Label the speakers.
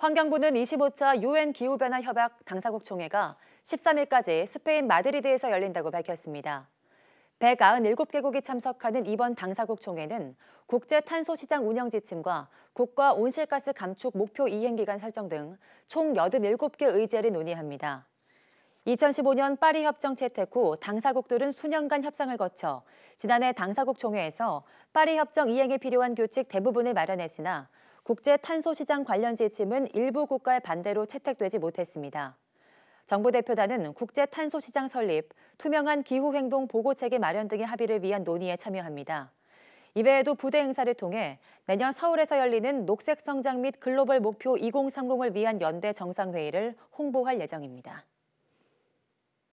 Speaker 1: 환경부는 25차 UN 기후변화 협약 당사국 총회가 13일까지 스페인 마드리드에서 열린다고 밝혔습니다. 197개국이 참석하는 이번 당사국 총회는 국제 탄소 시장 운영 지침과 국가 온실가스 감축 목표 이행 기간 설정 등 총 87개 의제를 논의합니다. 2015년 파리 협정 채택 후 당사국들은 수년간 협상을 거쳐 지난해 당사국 총회에서 파리 협정 이행에 필요한 규칙 대부분을 마련했으나 국제 탄소 시장 관련 지침은 일부 국가의 반대로 채택되지 못했습니다. 정부 대표단은 국제 탄소 시장 설립, 투명한 기후 행동 보고 체계 마련 등의 합의를 위한 논의에 참여합니다. 이외에도 부대 행사를 통해 내년 서울에서 열리는 녹색 성장 및 글로벌 목표 2030을 위한 연대 정상회의를 홍보할 예정입니다.